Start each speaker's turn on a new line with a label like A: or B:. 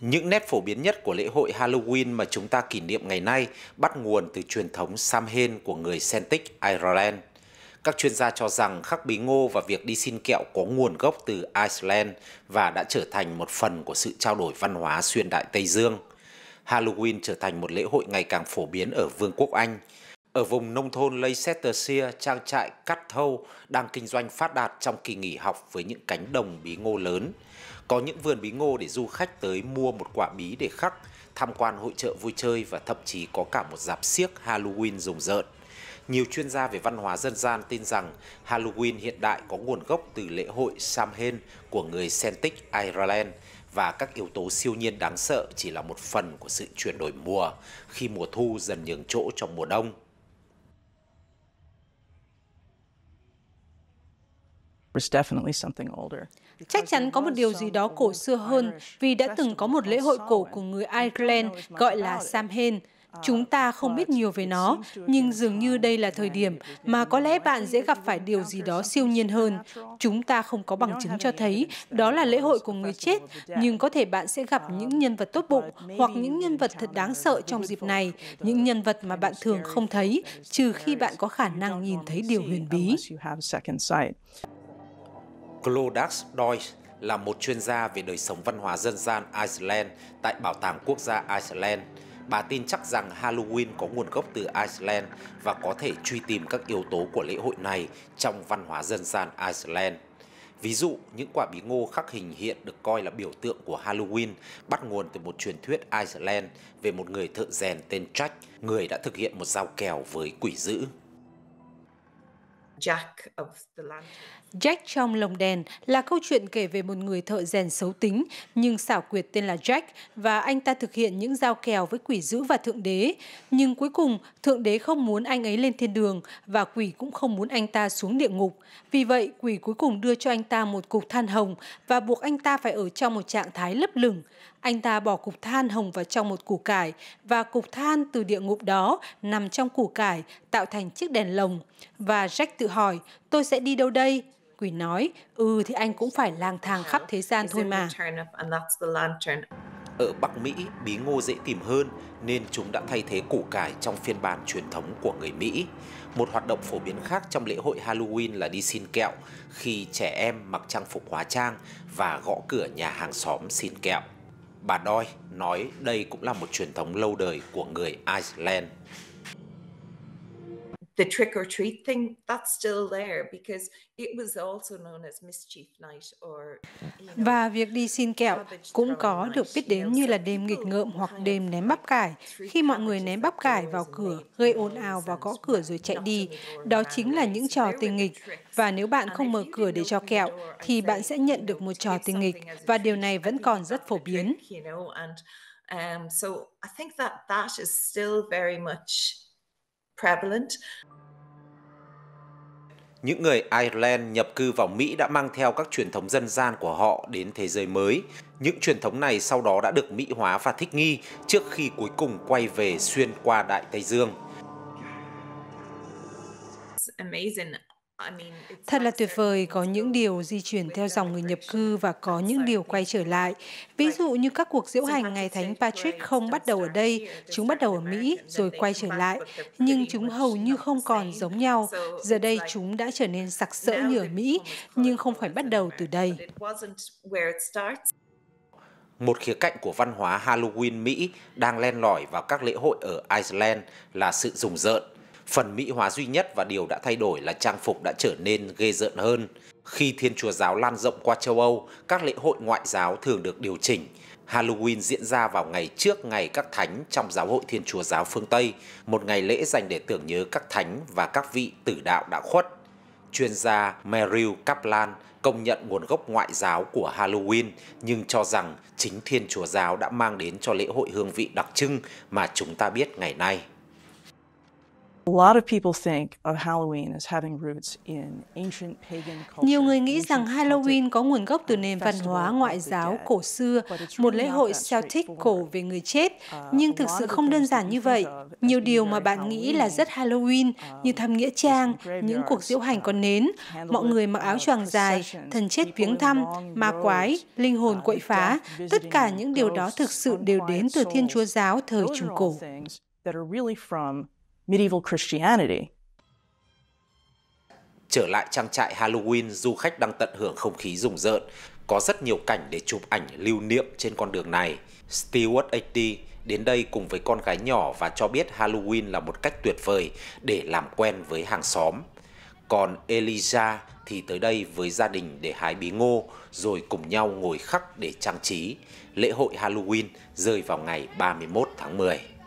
A: Những nét phổ biến nhất của lễ hội Halloween mà chúng ta kỷ niệm ngày nay bắt nguồn từ truyền thống Samhain của người Celtic Ireland. Các chuyên gia cho rằng khắc bí ngô và việc đi xin kẹo có nguồn gốc từ Iceland và đã trở thành một phần của sự trao đổi văn hóa xuyên đại Tây Dương. Halloween trở thành một lễ hội ngày càng phổ biến ở Vương quốc Anh – ở vùng nông thôn Leicestershire, trang trại Cắt Thâu đang kinh doanh phát đạt trong kỳ nghỉ học với những cánh đồng bí ngô lớn. Có những vườn bí ngô để du khách tới mua một quả bí để khắc, tham quan hội trợ vui chơi và thậm chí có cả một dạp siếc Halloween rùng rợn. Nhiều chuyên gia về văn hóa dân gian tin rằng Halloween hiện đại có nguồn gốc từ lễ hội Samhain của người Celtic Ireland và các yếu tố siêu nhiên đáng sợ chỉ là một phần của sự chuyển đổi mùa khi mùa thu dần nhường chỗ cho mùa đông.
B: Chắc chắn có một điều gì đó cổ xưa hơn vì đã từng có một lễ hội cổ của người Ireland gọi là Samhain. Chúng ta không biết nhiều về nó, nhưng dường như đây là thời điểm mà có lẽ bạn dễ gặp phải điều gì đó siêu nhiên hơn. Chúng ta không có bằng chứng cho thấy đó là lễ hội của người chết, nhưng có thể bạn sẽ gặp những nhân vật tốt bụng hoặc những nhân vật thật đáng sợ trong dịp này, những nhân vật mà bạn thường không thấy, trừ khi bạn có khả năng nhìn thấy điều huyền bí.
A: Clodax Deutsch là một chuyên gia về đời sống văn hóa dân gian Iceland tại Bảo tàng Quốc gia Iceland. Bà tin chắc rằng Halloween có nguồn gốc từ Iceland và có thể truy tìm các yếu tố của lễ hội này trong văn hóa dân gian Iceland. Ví dụ, những quả bí ngô khắc hình hiện được coi là biểu tượng của Halloween, bắt nguồn từ một truyền thuyết Iceland về một người thợ rèn tên Jack, người đã thực hiện một giao kèo với quỷ dữ.
B: Jack trong lồng đèn là câu chuyện kể về một người thợ rèn xấu tính nhưng xảo quyệt tên là Jack và anh ta thực hiện những giao kèo với quỷ dữ và thượng đế. Nhưng cuối cùng, thượng đế không muốn anh ấy lên thiên đường và quỷ cũng không muốn anh ta xuống địa ngục. Vì vậy, quỷ cuối cùng đưa cho anh ta một cục than hồng và buộc anh ta phải ở trong một trạng thái lấp lửng. Anh ta bỏ cục than hồng vào trong một củ cải và cục than từ địa ngục đó nằm trong củ cải tạo thành chiếc đèn lồng và Jack tự hỏi tôi sẽ đi đâu đây? Quỷ nói, ừ thì anh cũng phải lang thang khắp thế gian thôi mà.
A: Ở Bắc Mỹ, bí ngô dễ tìm hơn nên chúng đã thay thế củ cải trong phiên bản truyền thống của người Mỹ. Một hoạt động phổ biến khác trong lễ hội Halloween là đi xin kẹo, khi trẻ em mặc trang phục hóa trang và gõ cửa nhà hàng xóm xin kẹo. Bà Doi nói đây cũng là một truyền thống lâu đời của người Iceland
B: the trick or treat thing that's still there because it was also known as mischief night or you know, và việc đi xin kẹo cũng có được biết đến như là đêm nghịch ngợm hoặc đêm ném bắp cải khi mọi người ném bắp cải vào cửa gây ồn ào và gõ cửa rồi chạy đi đó chính là những trò tình nghịch và nếu bạn không mở cửa để cho kẹo thì bạn sẽ nhận được một trò tình nghịch và điều này vẫn còn rất phổ biến Um, so I think that that is still very much prevalent.
A: Những người Ireland nhập cư vào Mỹ đã mang theo các truyền thống dân gian của họ đến thế giới mới. Những truyền thống này sau đó đã được Mỹ hóa và thích nghi trước khi cuối cùng quay về xuyên qua Đại Tây Dương. It's
B: amazing Thật là tuyệt vời, có những điều di chuyển theo dòng người nhập cư và có những điều quay trở lại. Ví dụ như các cuộc diễu hành ngày Thánh Patrick không bắt đầu ở đây, chúng bắt đầu ở Mỹ rồi quay trở lại. Nhưng chúng hầu như không còn giống nhau. Giờ đây chúng đã trở nên sặc sỡ như ở Mỹ, nhưng không phải bắt đầu từ đây.
A: Một khía cạnh của văn hóa Halloween Mỹ đang len lỏi vào các lễ hội ở Iceland là sự rùng rợn Phần mỹ hóa duy nhất và điều đã thay đổi là trang phục đã trở nên ghê rợn hơn. Khi Thiên Chúa giáo lan rộng qua châu Âu, các lễ hội ngoại giáo thường được điều chỉnh. Halloween diễn ra vào ngày trước ngày các thánh trong giáo hội Thiên Chúa giáo phương Tây, một ngày lễ dành để tưởng nhớ các thánh và các vị tử đạo đã khuất. Chuyên gia Merrill Kaplan công nhận nguồn gốc ngoại giáo của Halloween nhưng cho rằng chính Thiên Chúa giáo đã mang đến cho lễ hội hương vị đặc trưng mà chúng ta biết ngày nay.
B: Nhiều người nghĩ rằng Halloween có nguồn gốc từ nền văn hóa ngoại giáo cổ xưa, một lễ hội Celtic cổ về người chết, uh, nhưng thực sự không đơn giản như vậy. Nhiều điều mà bạn nghĩ là rất Halloween, um, như thăm nghĩa trang, những cuộc diễu hành con um, nến, mọi người mặc áo uh, choàng dài, thần chết viếng thăm, ma quái, linh hồn uh, quậy phá, tất cả những điều đó thực sự đều đến từ Thiên Chúa giáo thời Trung Cổ medieval Christianity.
A: Trở lại trang trại Halloween, du khách đang tận hưởng không khí rùng rợn. Có rất nhiều cảnh để chụp ảnh lưu niệm trên con đường này. Stewart 80 đến đây cùng với con gái nhỏ và cho biết Halloween là một cách tuyệt vời để làm quen với hàng xóm. Còn Eliza thì tới đây với gia đình để hái bí ngô rồi cùng nhau ngồi khắc để trang trí. Lễ hội Halloween rơi vào ngày 31 tháng 10.